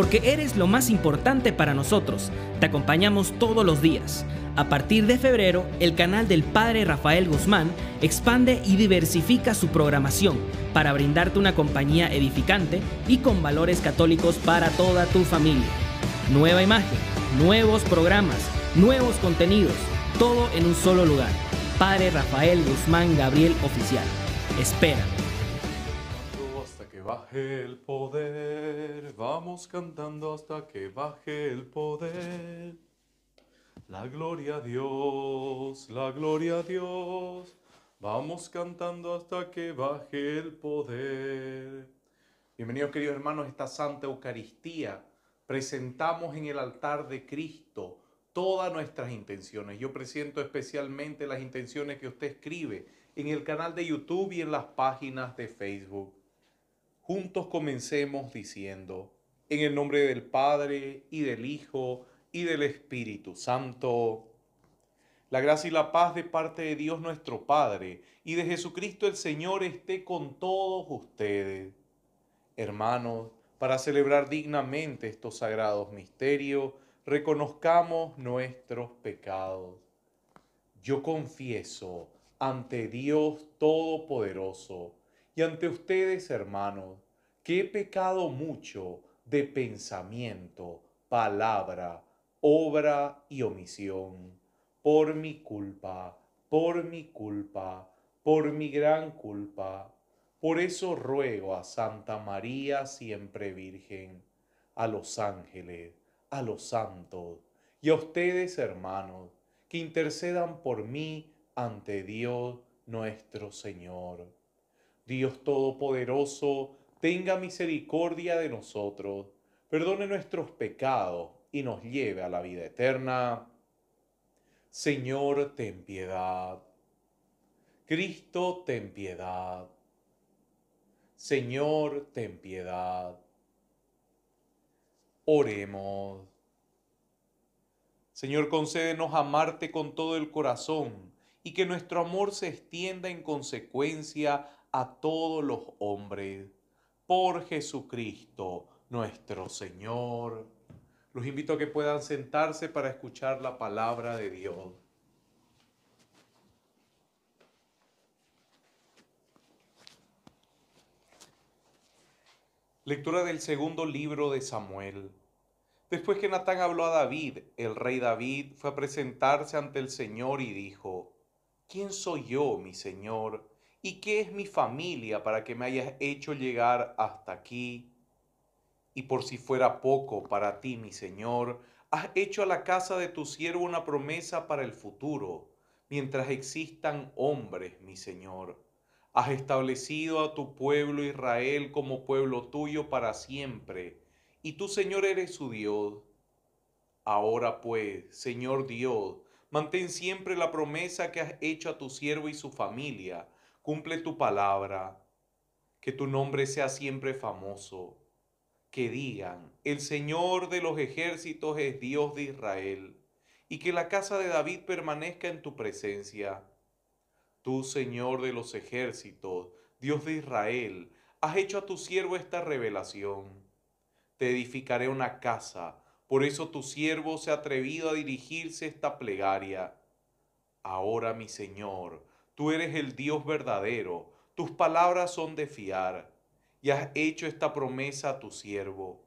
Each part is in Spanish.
porque eres lo más importante para nosotros. Te acompañamos todos los días. A partir de febrero, el canal del padre Rafael Guzmán expande y diversifica su programación para brindarte una compañía edificante y con valores católicos para toda tu familia. Nueva imagen, nuevos programas, nuevos contenidos, todo en un solo lugar. Padre Rafael Guzmán Gabriel Oficial. Espera vamos cantando hasta que baje el poder. La gloria a Dios, la gloria a Dios, vamos cantando hasta que baje el poder. Bienvenidos queridos hermanos a esta Santa Eucaristía. Presentamos en el altar de Cristo todas nuestras intenciones. Yo presento especialmente las intenciones que usted escribe en el canal de YouTube y en las páginas de Facebook. Juntos comencemos diciendo, en el nombre del Padre y del Hijo y del Espíritu Santo. La gracia y la paz de parte de Dios nuestro Padre y de Jesucristo el Señor esté con todos ustedes. Hermanos, para celebrar dignamente estos sagrados misterios, reconozcamos nuestros pecados. Yo confieso ante Dios Todopoderoso, y ante ustedes, hermanos, que he pecado mucho de pensamiento, palabra, obra y omisión, por mi culpa, por mi culpa, por mi gran culpa. Por eso ruego a Santa María siempre Virgen, a los ángeles, a los santos y a ustedes, hermanos, que intercedan por mí ante Dios nuestro Señor. Dios Todopoderoso, tenga misericordia de nosotros, perdone nuestros pecados y nos lleve a la vida eterna. Señor, ten piedad. Cristo, ten piedad. Señor, ten piedad. Oremos. Señor, concédenos amarte con todo el corazón y que nuestro amor se extienda en consecuencia a todos los hombres por Jesucristo nuestro Señor. Los invito a que puedan sentarse para escuchar la palabra de Dios. Lectura del segundo libro de Samuel. Después que Natán habló a David, el rey David fue a presentarse ante el Señor y dijo, ¿quién soy yo, mi Señor? ¿Y qué es mi familia para que me hayas hecho llegar hasta aquí? Y por si fuera poco para ti, mi Señor, has hecho a la casa de tu siervo una promesa para el futuro, mientras existan hombres, mi Señor. Has establecido a tu pueblo Israel como pueblo tuyo para siempre, y tu Señor, eres su Dios. Ahora pues, Señor Dios, mantén siempre la promesa que has hecho a tu siervo y su familia, Cumple tu palabra, que tu nombre sea siempre famoso, que digan, el Señor de los ejércitos es Dios de Israel, y que la casa de David permanezca en tu presencia. Tú, Señor de los ejércitos, Dios de Israel, has hecho a tu siervo esta revelación. Te edificaré una casa, por eso tu siervo se ha atrevido a dirigirse esta plegaria. Ahora, mi Señor, Tú eres el Dios verdadero, tus palabras son de fiar, y has hecho esta promesa a tu siervo.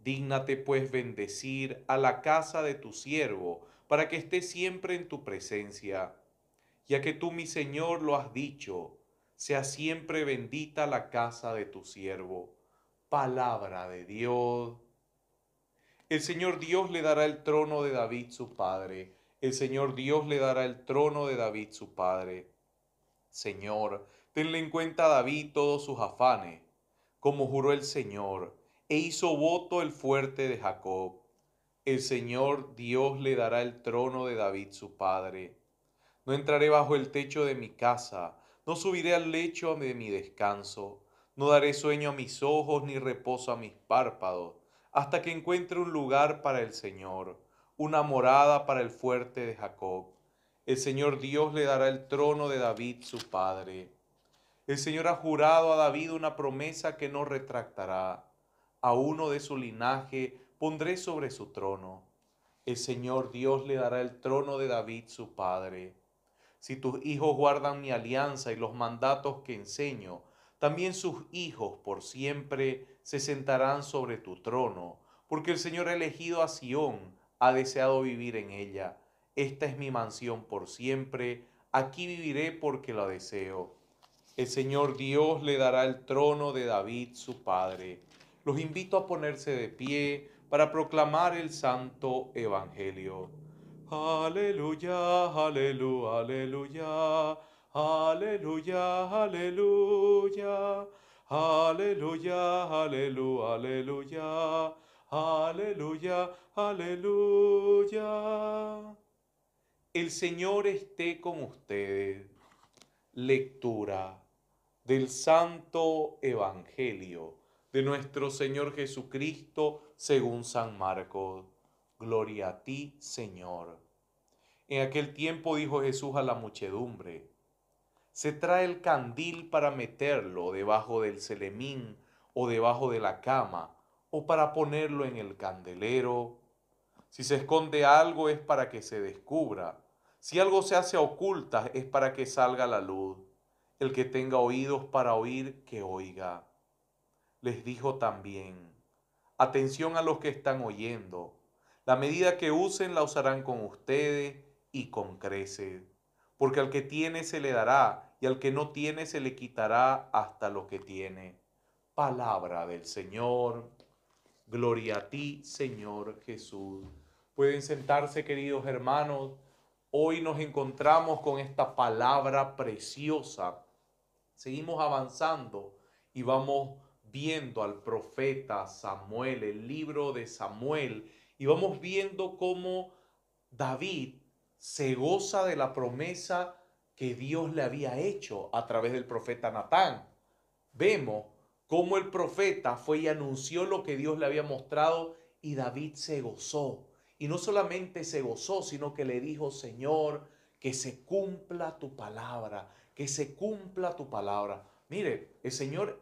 Dígnate pues bendecir a la casa de tu siervo, para que esté siempre en tu presencia. Ya que tú, mi Señor, lo has dicho, sea siempre bendita la casa de tu siervo. Palabra de Dios. El Señor Dios le dará el trono de David su padre. El Señor Dios le dará el trono de David su padre Señor, tenle en cuenta a David todos sus afanes, como juró el Señor, e hizo voto el fuerte de Jacob. El Señor Dios le dará el trono de David su padre. No entraré bajo el techo de mi casa, no subiré al lecho de mi descanso, no daré sueño a mis ojos ni reposo a mis párpados, hasta que encuentre un lugar para el Señor, una morada para el fuerte de Jacob. El Señor Dios le dará el trono de David, su padre. El Señor ha jurado a David una promesa que no retractará. A uno de su linaje pondré sobre su trono. El Señor Dios le dará el trono de David, su padre. Si tus hijos guardan mi alianza y los mandatos que enseño, también sus hijos por siempre se sentarán sobre tu trono, porque el Señor ha elegido a Sión, ha deseado vivir en ella esta es mi mansión por siempre, aquí viviré porque la deseo. El Señor Dios le dará el trono de David, su padre. Los invito a ponerse de pie para proclamar el santo evangelio. Aleluya, aleluya, aleluya, aleluya, aleluya, aleluya, aleluya, aleluya, aleluya, aleluya. El Señor esté con ustedes. Lectura del Santo Evangelio de nuestro Señor Jesucristo según San Marcos. Gloria a ti, Señor. En aquel tiempo dijo Jesús a la muchedumbre, se trae el candil para meterlo debajo del celemín o debajo de la cama o para ponerlo en el candelero. Si se esconde algo es para que se descubra si algo se hace oculta, es para que salga la luz. El que tenga oídos para oír, que oiga. Les dijo también, atención a los que están oyendo. La medida que usen la usarán con ustedes y con creces. Porque al que tiene se le dará y al que no tiene se le quitará hasta lo que tiene. Palabra del Señor. Gloria a ti, Señor Jesús. Pueden sentarse, queridos hermanos. Hoy nos encontramos con esta palabra preciosa. Seguimos avanzando y vamos viendo al profeta Samuel, el libro de Samuel, y vamos viendo cómo David se goza de la promesa que Dios le había hecho a través del profeta Natán. Vemos cómo el profeta fue y anunció lo que Dios le había mostrado y David se gozó. Y no solamente se gozó, sino que le dijo, Señor, que se cumpla tu palabra, que se cumpla tu palabra. Mire, el Señor,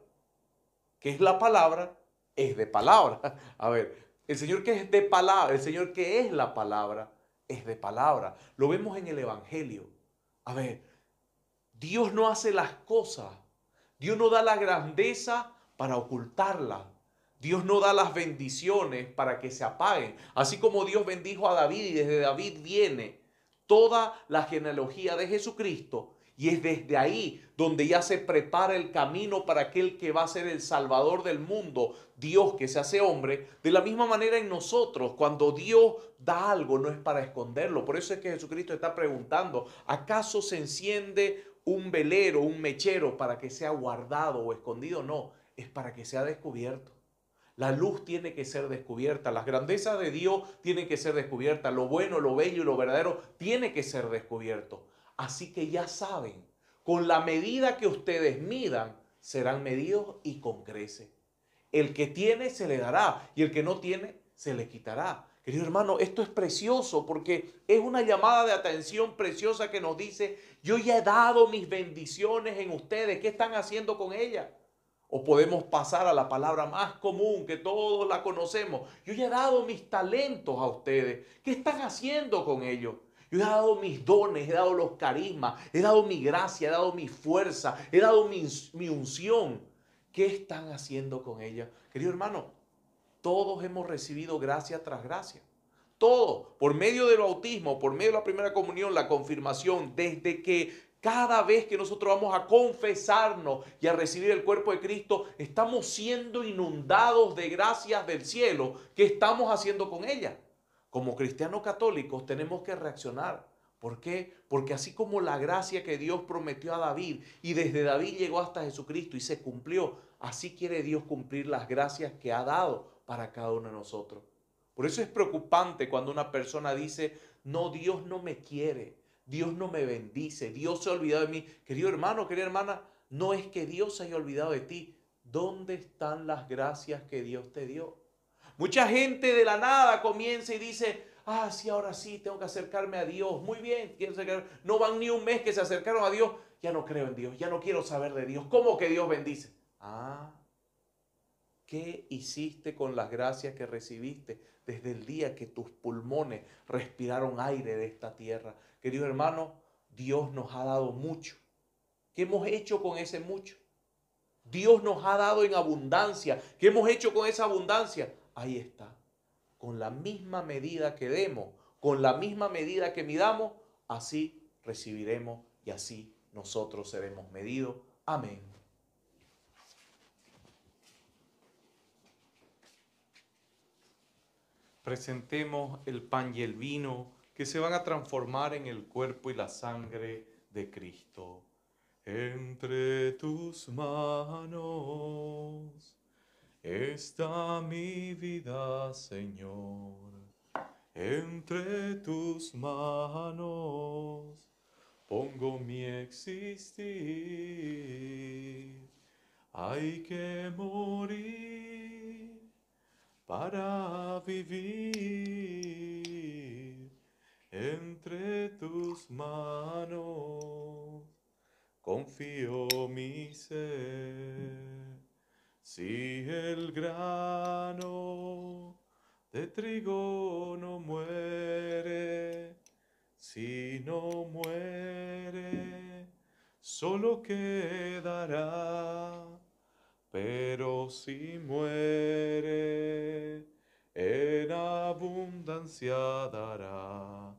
que es la palabra, es de palabra. A ver, el Señor que es de palabra, el Señor que es la palabra, es de palabra. Lo vemos en el Evangelio. A ver, Dios no hace las cosas. Dios no da la grandeza para ocultarla. Dios no da las bendiciones para que se apaguen. Así como Dios bendijo a David y desde David viene toda la genealogía de Jesucristo. Y es desde ahí donde ya se prepara el camino para aquel que va a ser el Salvador del mundo, Dios que se hace hombre. De la misma manera en nosotros, cuando Dios da algo no es para esconderlo. Por eso es que Jesucristo está preguntando, ¿acaso se enciende un velero, un mechero para que sea guardado o escondido? No, es para que sea descubierto. La luz tiene que ser descubierta, las grandezas de Dios tienen que ser descubiertas, lo bueno, lo bello y lo verdadero tiene que ser descubierto. Así que ya saben, con la medida que ustedes midan, serán medidos y con crece. El que tiene se le dará y el que no tiene se le quitará. Querido hermano, esto es precioso porque es una llamada de atención preciosa que nos dice, yo ya he dado mis bendiciones en ustedes, ¿qué están haciendo con ellas? O podemos pasar a la palabra más común que todos la conocemos. Yo ya he dado mis talentos a ustedes. ¿Qué están haciendo con ellos? Yo he dado mis dones, he dado los carismas, he dado mi gracia, he dado mi fuerza, he dado mi, mi unción. ¿Qué están haciendo con ella? Querido hermano, todos hemos recibido gracia tras gracia. Todos, por medio del bautismo, por medio de la primera comunión, la confirmación, desde que cada vez que nosotros vamos a confesarnos y a recibir el cuerpo de Cristo, estamos siendo inundados de gracias del cielo. ¿Qué estamos haciendo con ella? Como cristianos católicos tenemos que reaccionar. ¿Por qué? Porque así como la gracia que Dios prometió a David y desde David llegó hasta Jesucristo y se cumplió, así quiere Dios cumplir las gracias que ha dado para cada uno de nosotros. Por eso es preocupante cuando una persona dice, no, Dios no me quiere. Dios no me bendice, Dios se ha olvidado de mí. Querido hermano, querida hermana, no es que Dios se haya olvidado de ti. ¿Dónde están las gracias que Dios te dio? Mucha gente de la nada comienza y dice, ah, sí, ahora sí, tengo que acercarme a Dios. Muy bien, no van ni un mes que se acercaron a Dios. Ya no creo en Dios, ya no quiero saber de Dios. ¿Cómo que Dios bendice? Ah, ¿Qué hiciste con las gracias que recibiste desde el día que tus pulmones respiraron aire de esta tierra? Queridos hermanos, Dios nos ha dado mucho. ¿Qué hemos hecho con ese mucho? Dios nos ha dado en abundancia. ¿Qué hemos hecho con esa abundancia? Ahí está. Con la misma medida que demos, con la misma medida que midamos, así recibiremos y así nosotros seremos medidos. Amén. presentemos el pan y el vino que se van a transformar en el cuerpo y la sangre de Cristo. Entre tus manos está mi vida, Señor. Entre tus manos pongo mi existir. Hay que morir para vivir entre tus manos. Confío mi ser, si el grano de trigo no muere, si no muere, solo quedará, pero si muere, dará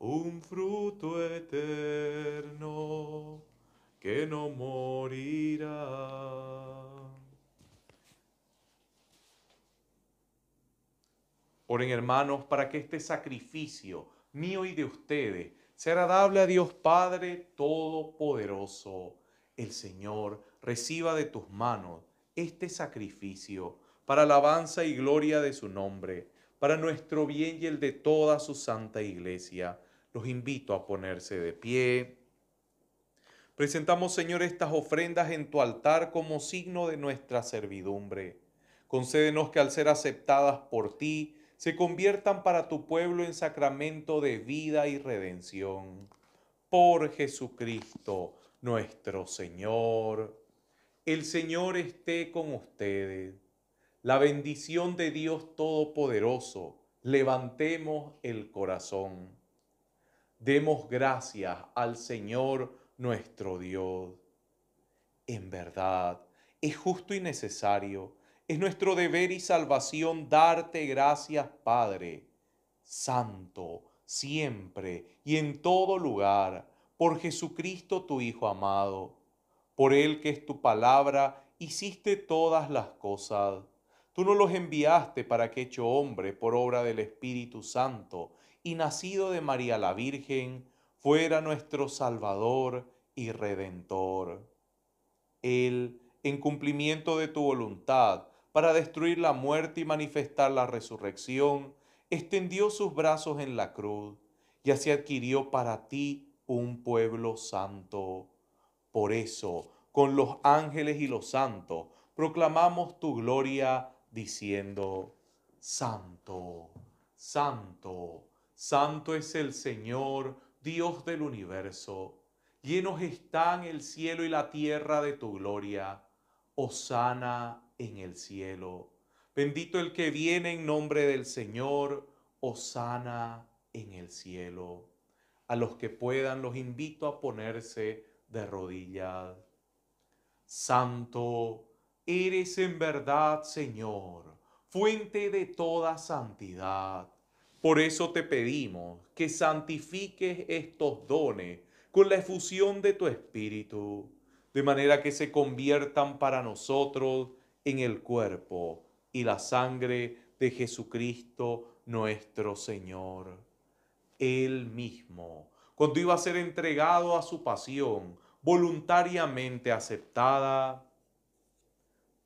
un fruto eterno que no morirá. Oren hermanos para que este sacrificio mío y de ustedes sea dable a Dios Padre Todopoderoso. El Señor reciba de tus manos este sacrificio para alabanza y gloria de su nombre para nuestro bien y el de toda su santa iglesia. Los invito a ponerse de pie. Presentamos, Señor, estas ofrendas en tu altar como signo de nuestra servidumbre. Concédenos que al ser aceptadas por ti, se conviertan para tu pueblo en sacramento de vida y redención. Por Jesucristo nuestro Señor. El Señor esté con ustedes la bendición de Dios Todopoderoso, levantemos el corazón. Demos gracias al Señor nuestro Dios. En verdad, es justo y necesario, es nuestro deber y salvación darte gracias, Padre, Santo, siempre y en todo lugar, por Jesucristo tu Hijo amado, por Él que es tu palabra, hiciste todas las cosas Tú no los enviaste para que hecho hombre por obra del Espíritu Santo y nacido de María la Virgen, fuera nuestro Salvador y Redentor. Él, en cumplimiento de tu voluntad, para destruir la muerte y manifestar la resurrección, extendió sus brazos en la cruz y así adquirió para ti un pueblo santo. Por eso, con los ángeles y los santos, proclamamos tu gloria diciendo, Santo, Santo, Santo es el Señor, Dios del universo, llenos están el cielo y la tierra de tu gloria. Osana en el cielo. Bendito el que viene en nombre del Señor. Osana en el cielo. A los que puedan los invito a ponerse de rodillas. Santo, Eres en verdad, Señor, fuente de toda santidad. Por eso te pedimos que santifiques estos dones con la efusión de tu Espíritu, de manera que se conviertan para nosotros en el cuerpo y la sangre de Jesucristo nuestro Señor. Él mismo, cuando iba a ser entregado a su pasión voluntariamente aceptada,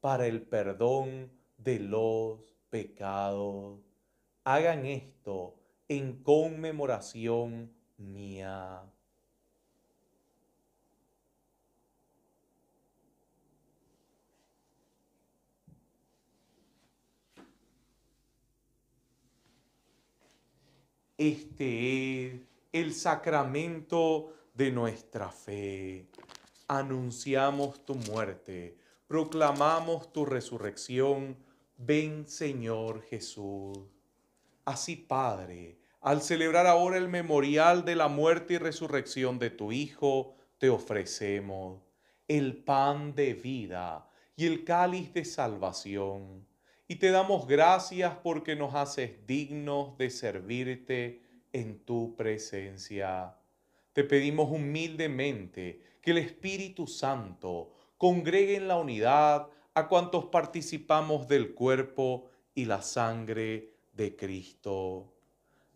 para el perdón de los pecados. Hagan esto en conmemoración mía. Este es el sacramento de nuestra fe. Anunciamos tu muerte proclamamos tu resurrección. Ven Señor Jesús. Así Padre, al celebrar ahora el memorial de la muerte y resurrección de tu Hijo, te ofrecemos el pan de vida y el cáliz de salvación. Y te damos gracias porque nos haces dignos de servirte en tu presencia. Te pedimos humildemente que el Espíritu Santo Congreguen la unidad a cuantos participamos del cuerpo y la sangre de Cristo.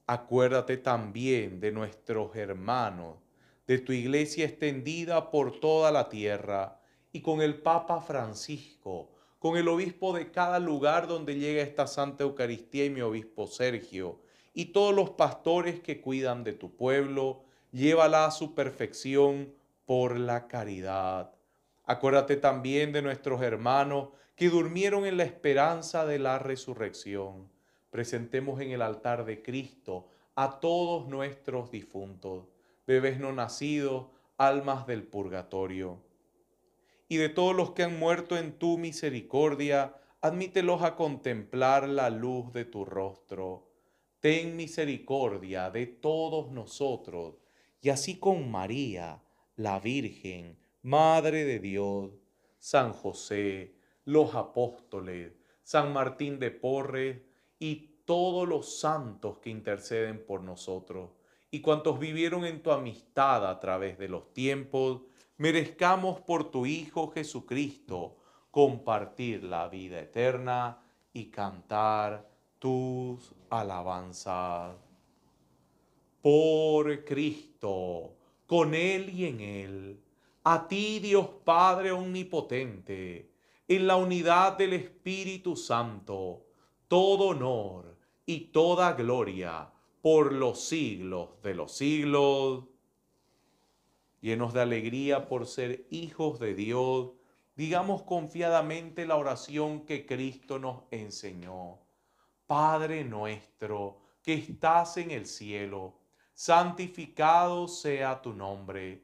Acuérdate también de nuestros hermanos, de tu iglesia extendida por toda la tierra y con el Papa Francisco, con el obispo de cada lugar donde llega esta Santa Eucaristía y mi obispo Sergio, y todos los pastores que cuidan de tu pueblo, llévala a su perfección por la caridad. Acuérdate también de nuestros hermanos que durmieron en la esperanza de la resurrección. Presentemos en el altar de Cristo a todos nuestros difuntos, bebés no nacidos, almas del purgatorio. Y de todos los que han muerto en tu misericordia, admítelos a contemplar la luz de tu rostro. Ten misericordia de todos nosotros, y así con María, la Virgen, Madre de Dios, San José, los apóstoles, San Martín de Porres y todos los santos que interceden por nosotros y cuantos vivieron en tu amistad a través de los tiempos, merezcamos por tu Hijo Jesucristo compartir la vida eterna y cantar tus alabanzas. Por Cristo, con Él y en Él a ti, Dios Padre Omnipotente, en la unidad del Espíritu Santo, todo honor y toda gloria por los siglos de los siglos. Llenos de alegría por ser hijos de Dios, digamos confiadamente la oración que Cristo nos enseñó. Padre nuestro que estás en el cielo, santificado sea tu nombre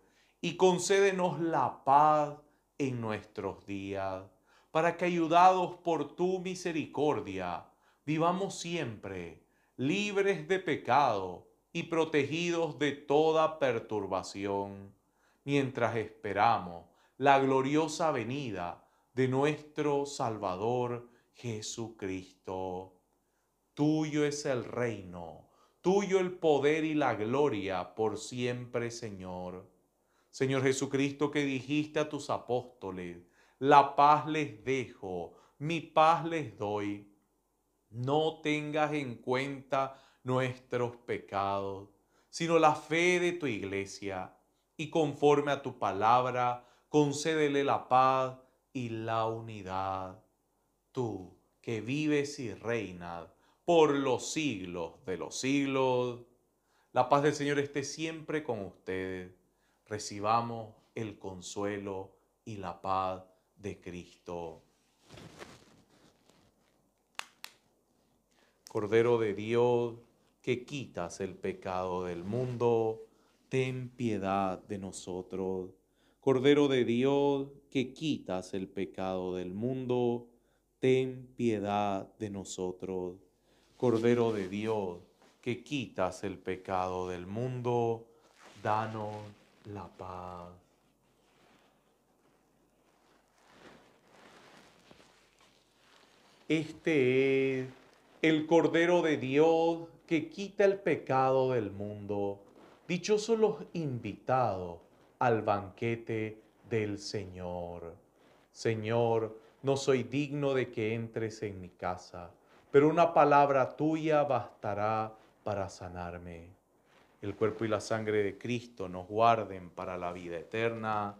y concédenos la paz en nuestros días, para que ayudados por tu misericordia, vivamos siempre libres de pecado y protegidos de toda perturbación, mientras esperamos la gloriosa venida de nuestro Salvador Jesucristo. Tuyo es el reino, tuyo el poder y la gloria por siempre, Señor Señor Jesucristo, que dijiste a tus apóstoles, la paz les dejo, mi paz les doy. No tengas en cuenta nuestros pecados, sino la fe de tu iglesia. Y conforme a tu palabra, concédele la paz y la unidad. Tú que vives y reinas por los siglos de los siglos. La paz del Señor esté siempre con ustedes recibamos el consuelo y la paz de Cristo. Cordero de Dios, que quitas el pecado del mundo, ten piedad de nosotros. Cordero de Dios, que quitas el pecado del mundo, ten piedad de nosotros. Cordero de Dios, que quitas el pecado del mundo, danos la paz. Este es el Cordero de Dios que quita el pecado del mundo. Dichosos los invitados al banquete del Señor. Señor, no soy digno de que entres en mi casa, pero una palabra tuya bastará para sanarme el cuerpo y la sangre de Cristo nos guarden para la vida eterna.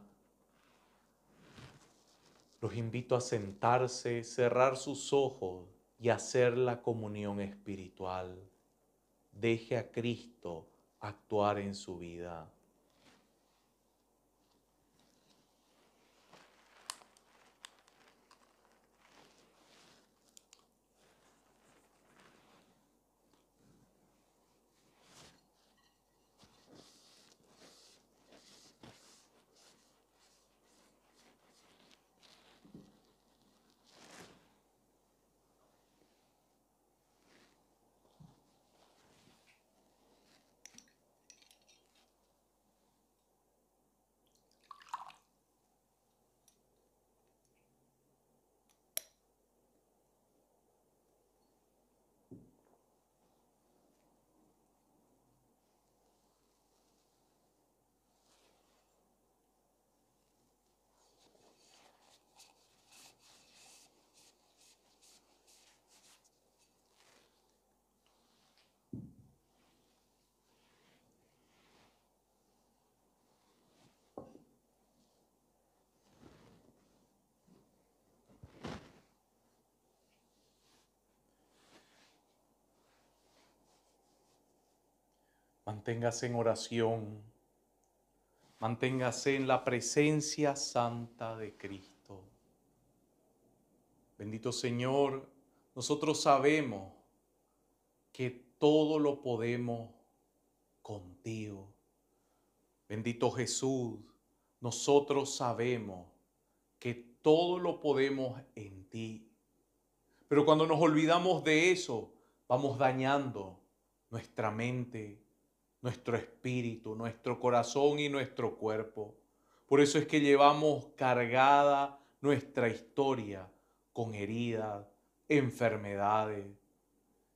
Los invito a sentarse, cerrar sus ojos y hacer la comunión espiritual. Deje a Cristo actuar en su vida. Manténgase en oración. Manténgase en la presencia santa de Cristo. Bendito Señor, nosotros sabemos que todo lo podemos contigo. Bendito Jesús, nosotros sabemos que todo lo podemos en ti. Pero cuando nos olvidamos de eso, vamos dañando nuestra mente, nuestro espíritu, nuestro corazón y nuestro cuerpo. Por eso es que llevamos cargada nuestra historia con heridas, enfermedades.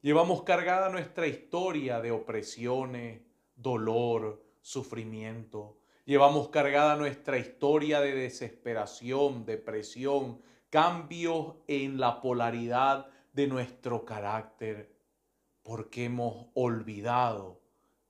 Llevamos cargada nuestra historia de opresiones, dolor, sufrimiento. Llevamos cargada nuestra historia de desesperación, depresión, cambios en la polaridad de nuestro carácter, porque hemos olvidado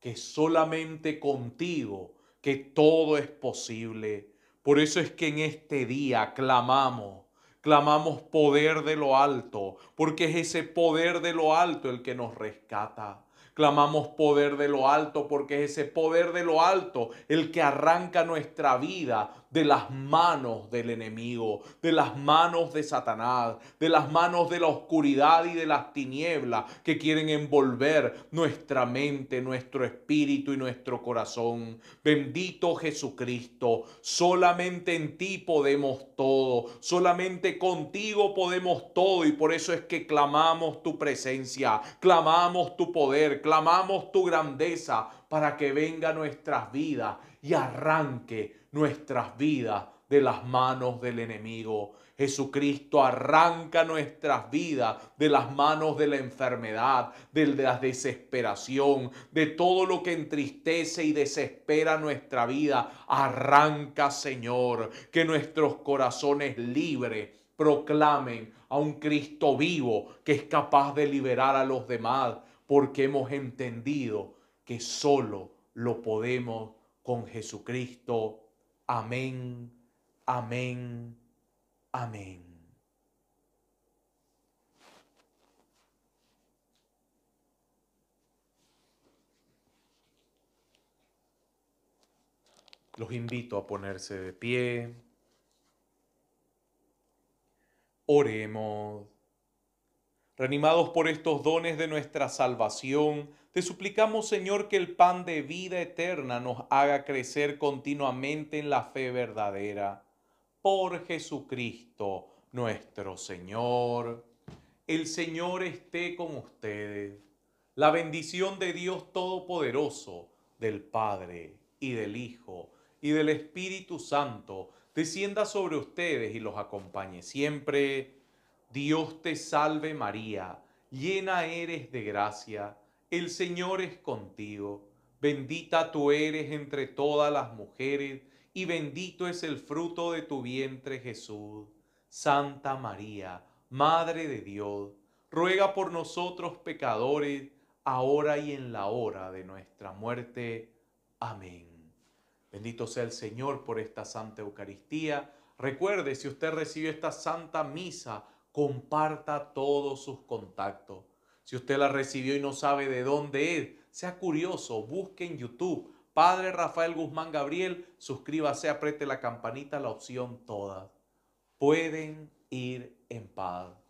que solamente contigo, que todo es posible. Por eso es que en este día clamamos, clamamos poder de lo alto, porque es ese poder de lo alto el que nos rescata. Clamamos poder de lo alto porque es ese poder de lo alto el que arranca nuestra vida de las manos del enemigo, de las manos de Satanás, de las manos de la oscuridad y de las tinieblas que quieren envolver nuestra mente, nuestro espíritu y nuestro corazón. Bendito Jesucristo, solamente en ti podemos todo, solamente contigo podemos todo y por eso es que clamamos tu presencia, clamamos tu poder, clamamos tu grandeza para que venga nuestras vidas y arranque nuestras vidas de las manos del enemigo. Jesucristo arranca nuestras vidas de las manos de la enfermedad, de la desesperación, de todo lo que entristece y desespera nuestra vida. Arranca, Señor, que nuestros corazones libres proclamen a un Cristo vivo que es capaz de liberar a los demás, porque hemos entendido que solo lo podemos con Jesucristo. Amén, amén, amén. Los invito a ponerse de pie. Oremos. Reanimados por estos dones de nuestra salvación, te suplicamos, Señor, que el pan de vida eterna nos haga crecer continuamente en la fe verdadera. Por Jesucristo nuestro Señor. El Señor esté con ustedes. La bendición de Dios Todopoderoso, del Padre y del Hijo y del Espíritu Santo, descienda sobre ustedes y los acompañe siempre. Dios te salve María, llena eres de gracia, el Señor es contigo, bendita tú eres entre todas las mujeres, y bendito es el fruto de tu vientre Jesús. Santa María, Madre de Dios, ruega por nosotros pecadores, ahora y en la hora de nuestra muerte. Amén. Bendito sea el Señor por esta Santa Eucaristía. Recuerde, si usted recibió esta Santa Misa, comparta todos sus contactos. Si usted la recibió y no sabe de dónde es, sea curioso, busque en YouTube. Padre Rafael Guzmán Gabriel, suscríbase, apriete la campanita, la opción todas. Pueden ir en paz.